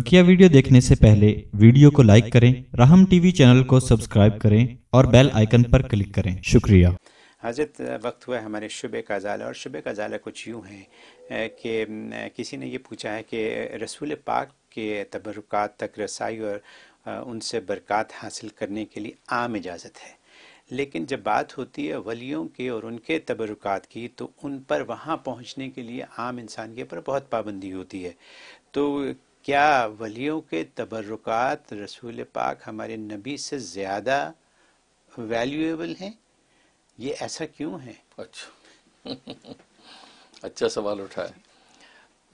बकिया वीडियो देखने से पहले वीडियो को लाइक करें राहम टीवी चैनल को सब्सक्राइब करें और बेल आइकन पर क्लिक करें शुक्रिया हजरत वक्त हुआ हमारे शुबे का जाला और शुबे का जाला कुछ यूँ है कि किसी ने ये पूछा है कि रसूल पाक के तबरक़ात तक रसाई और उनसे बरक़ात हासिल करने के लिए आम इजाज़त है लेकिन जब बात होती है वलियों के और उनके तबरक़ात की तो उन पर वहाँ पहुँचने के लिए आम इंसान के ऊपर बहुत पाबंदी होती है तो क्या वलियों के तबर्रुकात रसूल पाक हमारे नबी से ज़्यादा वैल्यूएबल हैं ये ऐसा क्यों है अच्छा अच्छा सवाल उठाया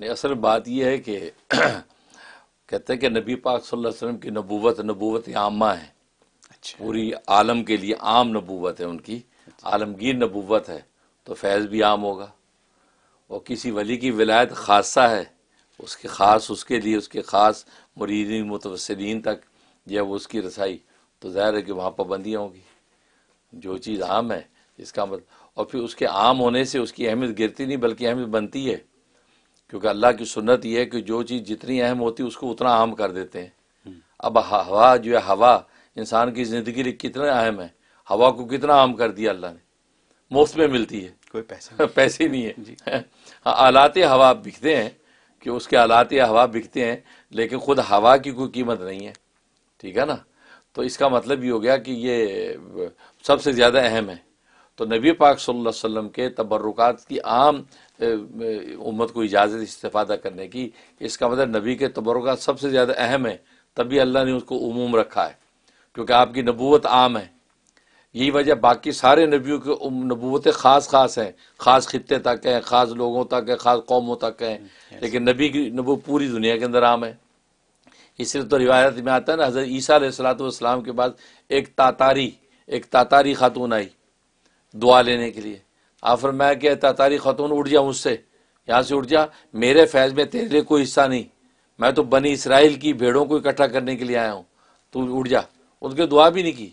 नहीं असल बात यह है कि कहते हैं कि नबी पाक सल्लल्लाहु अलैहि वसल्लम की नबूवत नबूवत आमा है अच्छा। पूरी आलम के लिए आम नबूवत है उनकी अच्छा। आलमगीर नबूवत है तो फैज़ भी आम होगा और किसी वली की विलायत खासा है उसके ख़ास उसके लिए उसके ख़ास मुरीदी मुतवसरीन तक जब उसकी रसाई तो ज़ाहिर है कि वहाँ पाबंदियाँ होंगी जो चीज़ आम है इसका मतलब और फिर उसके आम होने से उसकी अहमियत गिरती नहीं बल्कि अहमियत बनती है क्योंकि अल्लाह की सुन्नत यह है कि जो चीज़ जितनी अहम होती है उसको उतना आम कर देते हैं हम्म। अब हवा जो है हवा इंसान की ज़िंदगी लिए कितना अहम है हवा को कितना आम कर दिया अल्लाह ने मुफ्त में मिलती है कोई पैसा पैसे नहीं है जी हाँ, आलाते हवा बिकते हैं कि उसके आलात या हवा बिकते हैं लेकिन ख़ुद हवा की कोई कीमत नहीं है ठीक है ना तो इसका मतलब ये हो गया कि ये सबसे ज़्यादा अहम है तो नबी पाक सल्लल्लाहु अलैहि वसल्लम के तबरक़ात की आम उम्म को इजाज़त इस्तादा करने की इसका मतलब नबी के तबरुक सबसे ज़्यादा अहम है तभी अल्लाह ने उसको उमूम रखा है क्योंकि आपकी नबूत आम है यही वजह बाकी सारे नबियों के नबूतें ख़ास ख़ास हैं ख़ास खत्ते तक हैं ख़ास लोगों तक हैं ख़ास कौमों तक हैं हम्म, लेकिन नबी की नबू पूरी दुनिया के अंदर आम है इसलिए तो रिवायत में आता है ना हज़रत ईसा सलातम के बाद एक तातारी एक तातारी खातून आई दुआ लेने के लिए आफर मैं क्या तातारी खातून उठ जाऊँ मुझसे यहाँ से उठ जा मेरे फैज में तेरे लिए कोई हिस्सा नहीं मैं तो बनी इसराइल की भेड़ों को इकट्ठा करने के लिए आया हूँ तू उठ जा उनके दुआ भी नहीं की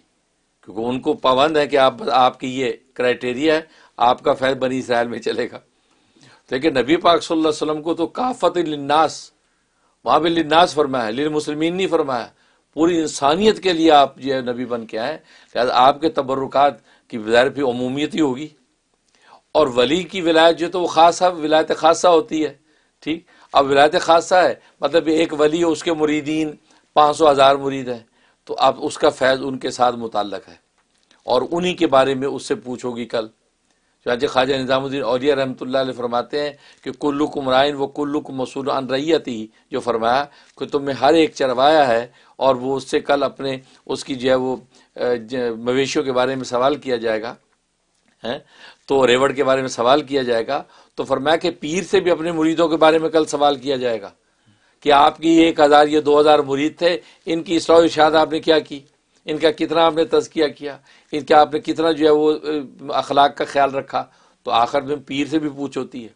क्योंकि उनको पाबंद है कि आप आपकी ये क्राइटेरिया है आपका फैन बनी इसराइल में चलेगा लेकिन नबी पाक सल्लल्लाहु अलैहि वसल्लम को तो काफ़त लिन्नास वहाँ पर लिन्नास फरमाया लिल मुसलमिन नहीं फरमाया पूरी इंसानियत के लिए आप जो नबी बन के आए लिहाजा आपके तबरक़ात की बजाय भी अमूमियत ही होगी और वली की विलायत जो तो वो खासा विलायत खासा होती है ठीक अब विलायत खासा है मतलब एक वली उसके मुरीदीन पाँच सौ हज़ार मुरीद हैं तो आप उसका फैज़ उनके साथ मुतल है और उन्हीं के बारे में उससे पूछोगी कल चुनाच ख्वाजा निज़ामुद्दीन औलिया रहमत फरमाते हैं कि कुल्लु कुमराइन व कुल्लु मसूल अन रैयत ही जो फरमाया कि तुम हर एक चरवाया है और वो उससे कल अपने उसकी जो है वो मवेशियों के बारे में सवाल किया जाएगा हैं तो रेवड़ के बारे में सवाल किया जाएगा तो फरमाया कि पीर से भी अपने मुरीदों के बारे में कल सवाल किया जाएगा कि आपकी एक हज़ार या दो हज़ार मुरीद थे इनकी सौ इशाद आपने क्या की इनका कितना आपने तस्किया किया इनका आपने कितना जो है वो अखलाक का ख्याल रखा तो आखिर में पीर से भी पूछ होती है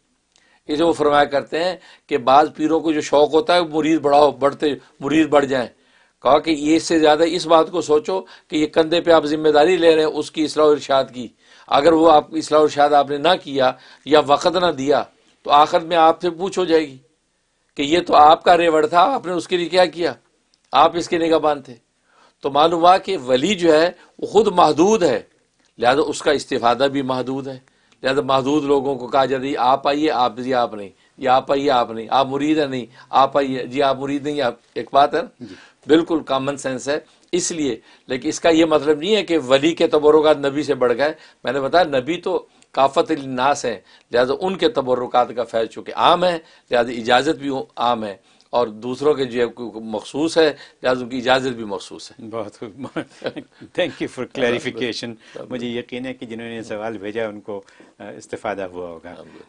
इसे वो फरमाया करते हैं कि बाज़ पीरों को जो शौक़ होता है मुरीद बढ़ाओ बढ़ते मुरीद बढ़ जाएँ कहा कि ये इससे ज़्यादा इस बात को सोचो कि ये कंधे पे आप जिम्मेदारी ले रहे हैं उसकी इसलाह इर्शाद की अगर वो आप इसलाह इर्शाद आपने ना किया या वक़्त ना दिया तो आखिर में आपसे पूछ हो जाएगी कि ये तो आपका रेवड़ था आपने उसके लिए क्या किया आप इसके निगाहबान थे तो मालूम हुआ कि वली जो है वो खुद महदूद है लिहाजा उसका इस्तीफादा भी महदूद है लिहाजा महदूद लोगों को कहा जाता है आप आइए आप जी आप नहीं ये आप आइए आप नहीं आप मुरीद है नहीं आप आइए जी आप मुरीद नहीं आप एक बात है बिल्कुल कॉमन सेंस है इसलिए लेकिन इसका ये मतलब नहीं है कि वली के तबरों का नबी से बढ़ गए मैंने बताया नबी तो काफ़त नास हैं लिहाजा उनके तबरक़ात का फैज चूँकि आम है लिहाजा इजाज़त भी आम है और दूसरों के जो है मखसूस है लिहाजा उनकी इजाज़त भी मखसूस है बहुत थैंक यू फॉर क्लैरिफिकेशन मुझे यकीन है कि जिन्होंने सवाल भेजा है उनको इस्तफ़ादा हुआ होगा